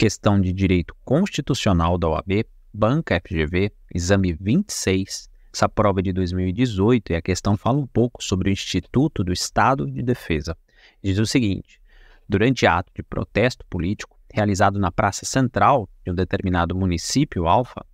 Questão de Direito Constitucional da OAB, Banca FGV, exame 26. Essa prova é de 2018 e a questão fala um pouco sobre o Instituto do Estado de Defesa. Diz o seguinte: durante ato de protesto político realizado na praça central de um determinado município alfa,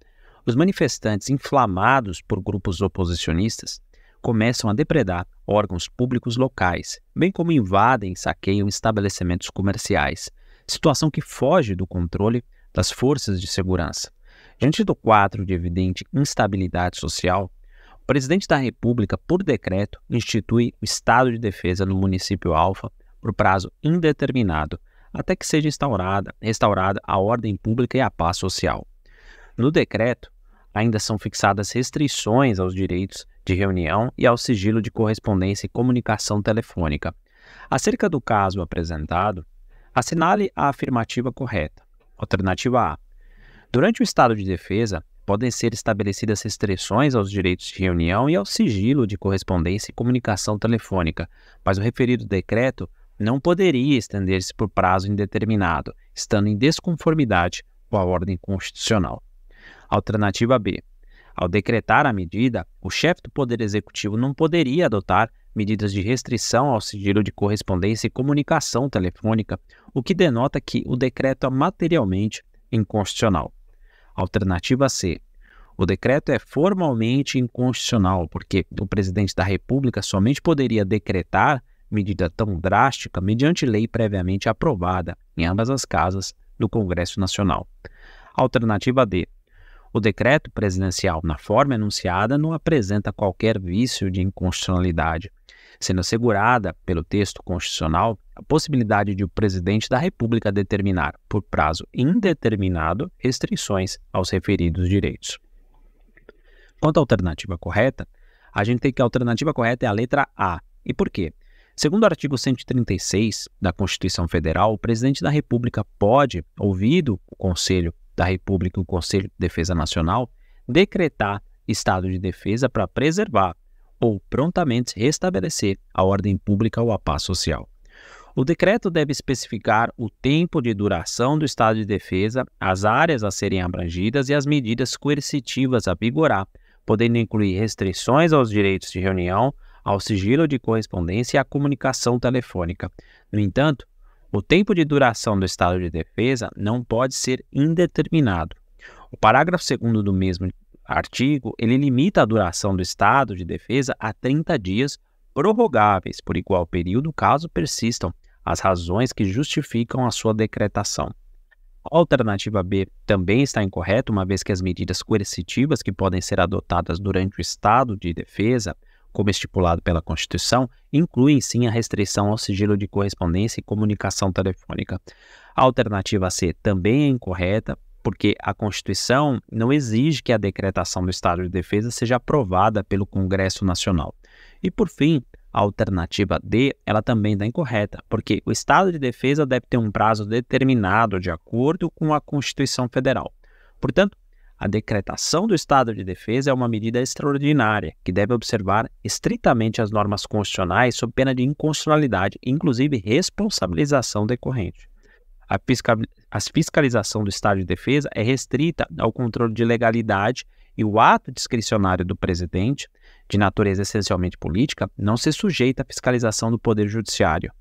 os manifestantes inflamados por grupos oposicionistas começam a depredar órgãos públicos locais, bem como invadem e saqueiam estabelecimentos comerciais, situação que foge do controle das forças de segurança. Diante do quadro de evidente instabilidade social, o presidente da República, por decreto, institui o estado de defesa no município Alfa por prazo indeterminado, até que seja instaurada, restaurada a ordem pública e a paz social. No decreto, ainda são fixadas restrições aos direitos de reunião e ao sigilo de correspondência e comunicação telefônica. Acerca do caso apresentado, Assinale a afirmativa correta. Alternativa A. Durante o estado de defesa, podem ser estabelecidas restrições aos direitos de reunião e ao sigilo de correspondência e comunicação telefônica, mas o referido decreto não poderia estender-se por prazo indeterminado, estando em desconformidade com a ordem constitucional. Alternativa B. Ao decretar a medida, o chefe do Poder Executivo não poderia adotar medidas de restrição ao sigilo de correspondência e comunicação telefônica, o que denota que o decreto é materialmente inconstitucional. Alternativa C. O decreto é formalmente inconstitucional, porque o presidente da República somente poderia decretar medida tão drástica mediante lei previamente aprovada, em ambas as casas, do Congresso Nacional. Alternativa D. O decreto presidencial, na forma enunciada, não apresenta qualquer vício de inconstitucionalidade, sendo assegurada, pelo texto constitucional, a possibilidade de o presidente da República determinar, por prazo indeterminado, restrições aos referidos direitos. Quanto à alternativa correta, a gente tem que a alternativa correta é a letra A. E por quê? Segundo o artigo 136 da Constituição Federal, o presidente da República pode, ouvido o Conselho da República e o Conselho de Defesa Nacional decretar estado de defesa para preservar ou prontamente restabelecer a ordem pública ou a paz social. O decreto deve especificar o tempo de duração do estado de defesa, as áreas a serem abrangidas e as medidas coercitivas a vigorar, podendo incluir restrições aos direitos de reunião, ao sigilo de correspondência e à comunicação telefônica. No entanto, o tempo de duração do estado de defesa não pode ser indeterminado. O parágrafo 2 do mesmo artigo, ele limita a duração do estado de defesa a 30 dias prorrogáveis por igual período caso persistam as razões que justificam a sua decretação. A alternativa B também está incorreta, uma vez que as medidas coercitivas que podem ser adotadas durante o estado de defesa como estipulado pela Constituição, incluem sim a restrição ao sigilo de correspondência e comunicação telefônica. A alternativa C também é incorreta, porque a Constituição não exige que a decretação do estado de defesa seja aprovada pelo Congresso Nacional. E por fim, a alternativa D, ela também está incorreta, porque o estado de defesa deve ter um prazo determinado de acordo com a Constituição Federal. Portanto, a decretação do estado de defesa é uma medida extraordinária que deve observar estritamente as normas constitucionais sob pena de inconstitucionalidade, inclusive responsabilização decorrente. A, fiscalização do estado de defesa é restrita ao controle de legalidade e o ato discricionário do presidente, de natureza essencialmente política, não se sujeita à fiscalização do Poder Judiciário.